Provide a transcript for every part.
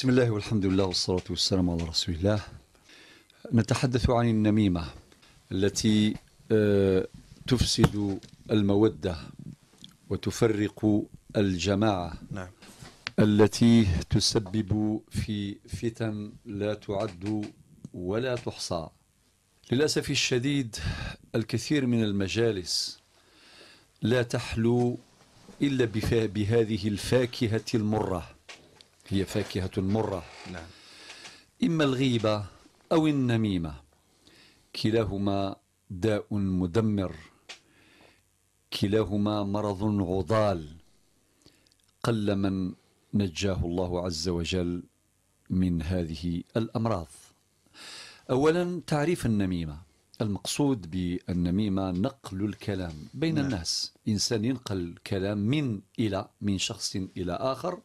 بسم الله والحمد لله والصلاة والسلام على رسول الله نتحدث عن النميمة التي آه، تفسد المودة وتفرق الجماعة نعم. التي تسبب في فتن لا تعد ولا تحصى للأسف الشديد الكثير من المجالس لا تحلو إلا بهذه الفاكهة المرة هي فاكهة مرة نعم. إما الغيبة أو النميمة كلاهما داء مدمر كلاهما مرض عضال قل من نجاه الله عز وجل من هذه الأمراض أولا تعريف النميمة المقصود بالنميمة نقل الكلام بين نعم. الناس إنسان ينقل كلام من إلى من شخص إلى آخر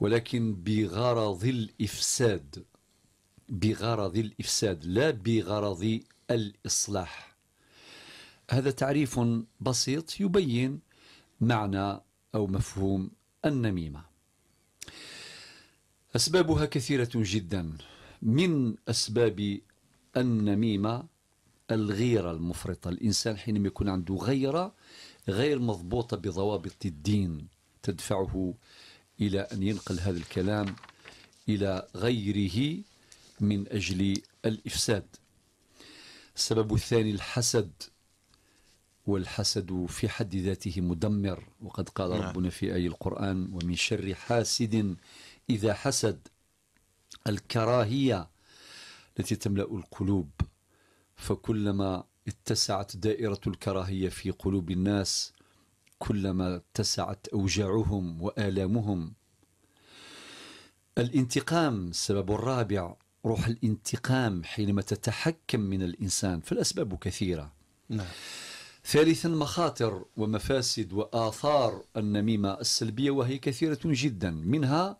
ولكن بغرض الإفساد بغرض الإفساد لا بغرض الإصلاح هذا تعريف بسيط يبين معنى أو مفهوم النميمة أسبابها كثيرة جدا من أسباب النميمة الغيرة المفرطة الإنسان حينما يكون عنده غيرة غير مضبوطة بضوابط الدين تدفعه إلى أن ينقل هذا الكلام إلى غيره من أجل الإفساد السبب الثاني الحسد والحسد في حد ذاته مدمر وقد قال نعم. ربنا في آي القرآن ومن شر حاسد إذا حسد الكراهية التي تملأ القلوب فكلما اتسعت دائرة الكراهية في قلوب الناس كلما اتسعت اوجاعهم والامهم الانتقام السبب الرابع روح الانتقام حينما تتحكم من الانسان فالاسباب كثيره نعم. ثالثا مخاطر ومفاسد واثار النميمه السلبيه وهي كثيره جدا منها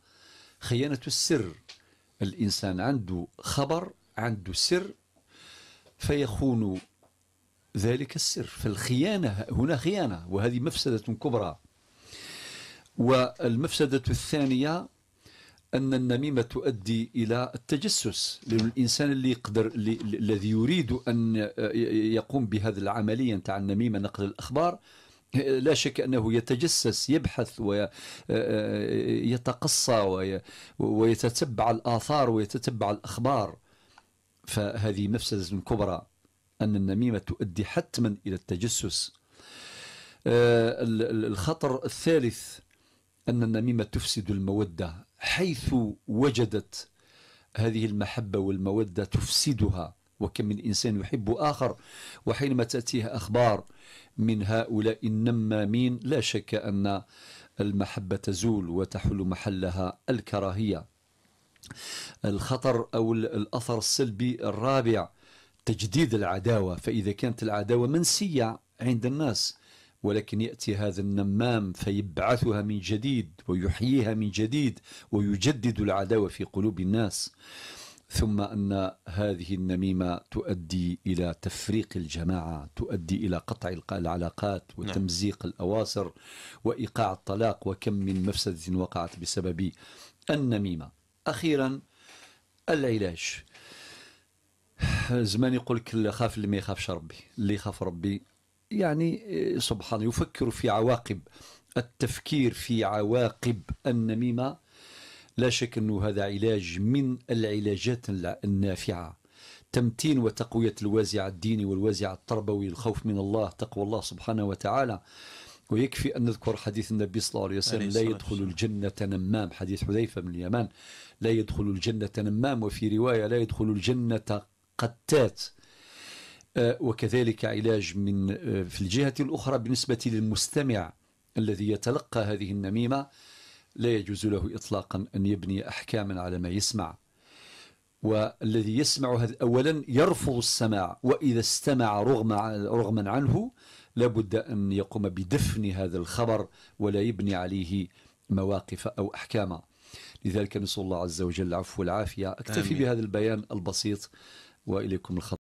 خيانه السر الانسان عنده خبر عنده سر فيخون ذلك السر فالخيانة هنا خيانة وهذه مفسدة كبرى والمفسدة الثانية أن النميمة تؤدي إلى التجسس لأن الإنسان اللي يقدر الذي يريد أن يقوم بهذه العملية نتاع النميمة نقل الأخبار لا شك أنه يتجسس يبحث ويتقصى ويتتبع الآثار ويتتبع الأخبار فهذه مفسدة كبرى أن النميمة تؤدي حتما إلى التجسس آه، الخطر الثالث أن النميمة تفسد المودة حيث وجدت هذه المحبة والمودة تفسدها وكم من إنسان يحب آخر وحينما تأتيه أخبار من هؤلاء النمامين لا شك أن المحبة تزول وتحل محلها الكراهية الخطر أو الأثر السلبي الرابع تجديد العداوة فإذا كانت العداوة منسية عند الناس ولكن يأتي هذا النمام فيبعثها من جديد ويحييها من جديد ويجدد العداوة في قلوب الناس ثم أن هذه النميمة تؤدي إلى تفريق الجماعة تؤدي إلى قطع العلاقات نعم. وتمزيق الأواصر وإيقاع الطلاق وكم من مفسدة وقعت بسبب النميمة أخيرا العلاج زمان يقول لك خاف اللي ما يخافش ربي اللي يخاف ربي يعني آه، سبحان يفكر في عواقب التفكير في عواقب النميمه لا شك انه هذا علاج من العلاجات النافعه تمتين وتقويه الوازع الديني والوازع التربوي الخوف من الله تقوى الله سبحانه وتعالى ويكفي أن نذكر حديث النبي صلى الله عليه وسلم لا يدخل الجنة نمام حديث حذيفة من اليمن لا يدخل الجنة نمام وفي رواية لا يدخل الجنة قتات آه، وكذلك علاج من آه، في الجهة الأخرى بالنسبة للمستمع الذي يتلقى هذه النميمة لا يجوز له إطلاقا أن يبني أحكاما على ما يسمع والذي يسمع هذا أولا يرفض السماع وإذا استمع رغم رغما عنه لابد أن يقوم بدفن هذا الخبر ولا يبني عليه مواقف أو أحكاما لذلك نسأل الله عز وجل العفو والعافية أكتفي آمين. بهذا البيان البسيط واليكم الخطأ